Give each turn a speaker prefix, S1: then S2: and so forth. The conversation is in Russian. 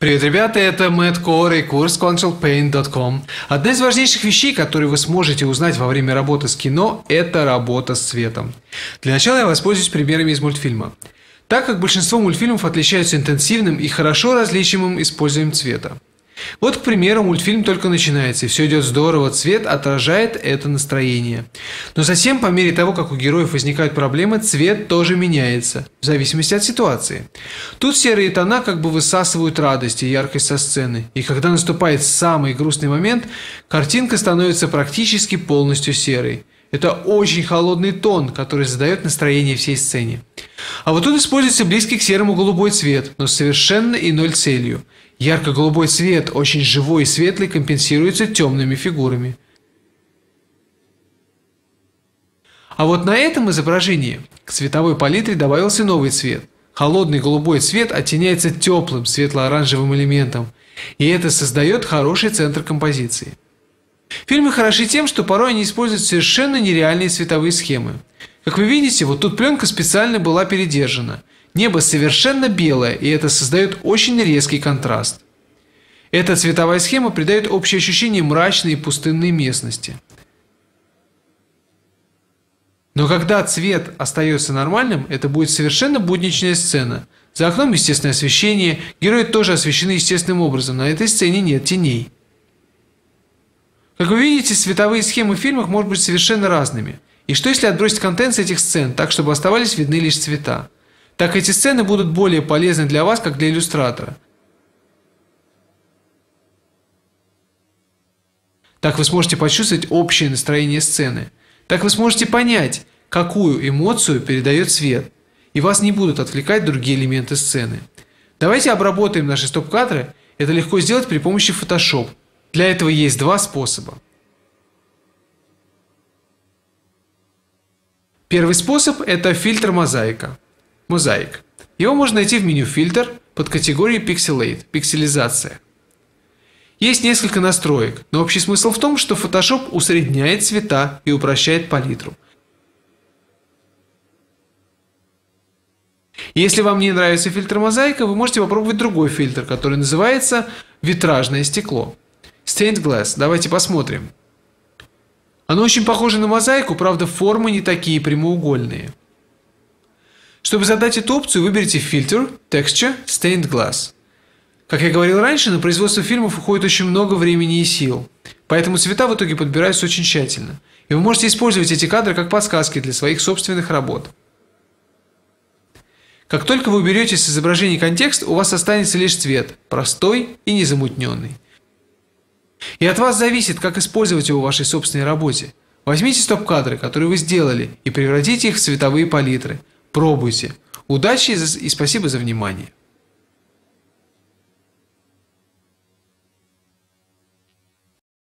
S1: Привет, ребята, это Мэтт Кор и курс ControlPaint.com. Одна из важнейших вещей, которые вы сможете узнать во время работы с кино, это работа с цветом. Для начала я воспользуюсь примерами из мультфильма. Так как большинство мультфильмов отличаются интенсивным и хорошо различимым использованием цвета. Вот, к примеру, мультфильм только начинается, и все идет здорово, цвет отражает это настроение. Но затем, по мере того, как у героев возникают проблемы, цвет тоже меняется, в зависимости от ситуации. Тут серые тона как бы высасывают радость и яркость со сцены, и когда наступает самый грустный момент, картинка становится практически полностью серой. Это очень холодный тон, который задает настроение всей сцене. А вот тут используется близкий к серому голубой цвет, но совершенно иной целью. Ярко-голубой цвет, очень живой и светлый, компенсируется темными фигурами. А вот на этом изображении к цветовой палитре добавился новый цвет. Холодный голубой цвет оттеняется теплым светло-оранжевым элементом, и это создает хороший центр композиции. Фильмы хороши тем, что порой они используют совершенно нереальные цветовые схемы. Как вы видите, вот тут пленка специально была передержана. Небо совершенно белое, и это создает очень резкий контраст. Эта цветовая схема придает общее ощущение мрачной и пустынной местности. Но когда цвет остается нормальным, это будет совершенно будничная сцена. За окном естественное освещение, герои тоже освещены естественным образом, на этой сцене нет теней. Как вы видите, цветовые схемы в фильмах могут быть совершенно разными. И что если отбросить контент с этих сцен, так чтобы оставались видны лишь цвета? Так эти сцены будут более полезны для вас, как для иллюстратора. Так вы сможете почувствовать общее настроение сцены. Так вы сможете понять, какую эмоцию передает свет. И вас не будут отвлекать другие элементы сцены. Давайте обработаем наши стоп-кадры. Это легко сделать при помощи Photoshop. Для этого есть два способа. Первый способ – это фильтр мозаика. Мозаик. Его можно найти в меню «Фильтр» под категорией «Pixelate» – пикселизация. Есть несколько настроек, но общий смысл в том, что Photoshop усредняет цвета и упрощает палитру. Если вам не нравится фильтр мозаика, вы можете попробовать другой фильтр, который называется витражное стекло. Stained Glass. Давайте посмотрим. Оно очень похоже на мозаику, правда формы не такие прямоугольные. Чтобы задать эту опцию, выберите фильтр, texture, stained glass. Как я говорил раньше, на производство фильмов уходит очень много времени и сил. Поэтому цвета в итоге подбираются очень тщательно. И вы можете использовать эти кадры как подсказки для своих собственных работ. Как только вы уберете с изображения контекст, у вас останется лишь цвет, простой и незамутненный. И от вас зависит, как использовать его в вашей собственной работе. Возьмите стоп-кадры, которые вы сделали, и превратите их в цветовые палитры. Пробуйте. Удачи и спасибо за внимание.